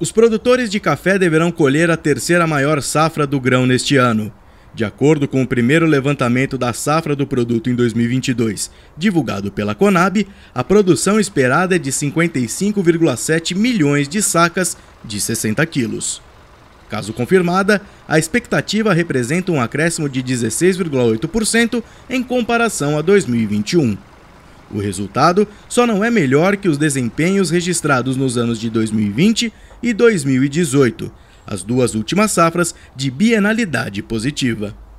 Os produtores de café deverão colher a terceira maior safra do grão neste ano. De acordo com o primeiro levantamento da safra do produto em 2022, divulgado pela Conab, a produção esperada é de 55,7 milhões de sacas de 60 quilos. Caso confirmada, a expectativa representa um acréscimo de 16,8% em comparação a 2021. O resultado só não é melhor que os desempenhos registrados nos anos de 2020 e 2018, as duas últimas safras de bienalidade positiva.